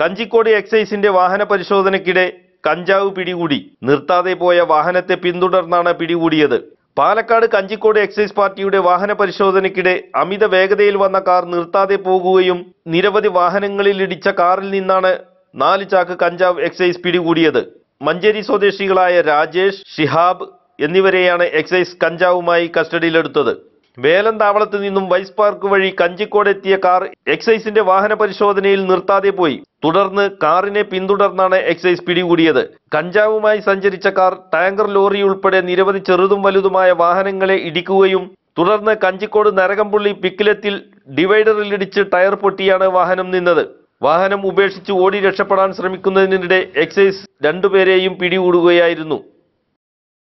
കഞ്ചിക്കോട് എക്സൈസിന്റെ വാഹന പരിശോധനയ്ക്കിടെ കഞ്ചാവ് പിടികൂടി നിർത്താതെ പോയ വാഹനത്തെ പിന്തുടർന്നാണ് പിടികൂടിയത് പാലക്കാട് കഞ്ചിക്കോട് എക്സൈസ് പാർട്ടിയുടെ വാഹന പരിശോധനയ്ക്കിടെ അമിത വേഗതയിൽ വന്ന കാർ നിർത്താതെ പോകുകയും നിരവധി വാഹനങ്ങളിൽ ഇടിച്ച കാറിൽ നിന്നാണ് നാല് ചാക്ക് കഞ്ചാവ് എക്സൈസ് പിടികൂടിയത് മഞ്ചേരി സ്വദേശികളായ രാജേഷ് ഷിഹാബ് എന്നിവരെയാണ് എക്സൈസ് കഞ്ചാവുമായി കസ്റ്റഡിയിലെടുത്തത് വേലം നിന്നും വൈസ് പാർക്ക് വഴി കഞ്ചിക്കോടെത്തിയ കാർ എക്സൈസിന്റെ വാഹന പരിശോധനയിൽ നിർത്താതെ പോയി തുടർന്ന് കാറിനെ പിന്തുടർന്നാണ് എക്സൈസ് പിടികൂടിയത് കഞ്ചാവുമായി സഞ്ചരിച്ച കാർ ടാങ്കർ ലോറി ഉൾപ്പെടെ നിരവധി ചെറുതും വലുതുമായ വാഹനങ്ങളെ ഇടിക്കുകയും തുടർന്ന് കഞ്ചിക്കോട് നരകംപുള്ളി പിക്കിലത്തിൽ ഡിവൈഡറിലിടിച്ച് ടയർ പൊട്ടിയാണ് വാഹനം നിന്നത് വാഹനം ഉപേക്ഷിച്ച് ഓടി രക്ഷപ്പെടാൻ ശ്രമിക്കുന്നതിനിടെ എക്സൈസ് രണ്ടുപേരെയും പിടികൂടുകയായിരുന്നു